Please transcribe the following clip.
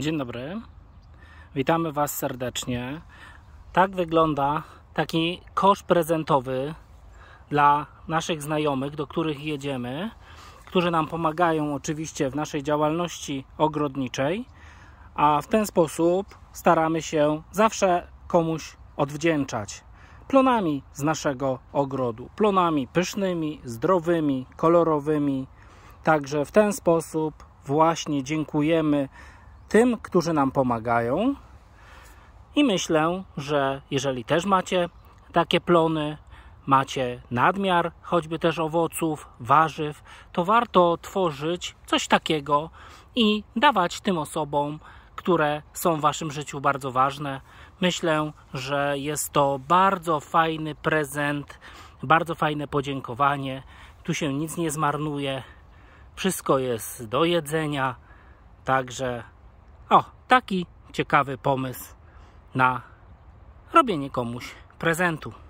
Dzień dobry. Witamy Was serdecznie. Tak wygląda taki kosz prezentowy dla naszych znajomych, do których jedziemy, którzy nam pomagają oczywiście w naszej działalności ogrodniczej, a w ten sposób staramy się zawsze komuś odwdzięczać plonami z naszego ogrodu. Plonami pysznymi, zdrowymi, kolorowymi. Także w ten sposób właśnie dziękujemy tym, którzy nam pomagają. I myślę, że jeżeli też macie takie plony, macie nadmiar choćby też owoców, warzyw, to warto tworzyć coś takiego i dawać tym osobom, które są w Waszym życiu bardzo ważne. Myślę, że jest to bardzo fajny prezent, bardzo fajne podziękowanie. Tu się nic nie zmarnuje, wszystko jest do jedzenia, także o, taki ciekawy pomysł na robienie komuś prezentu.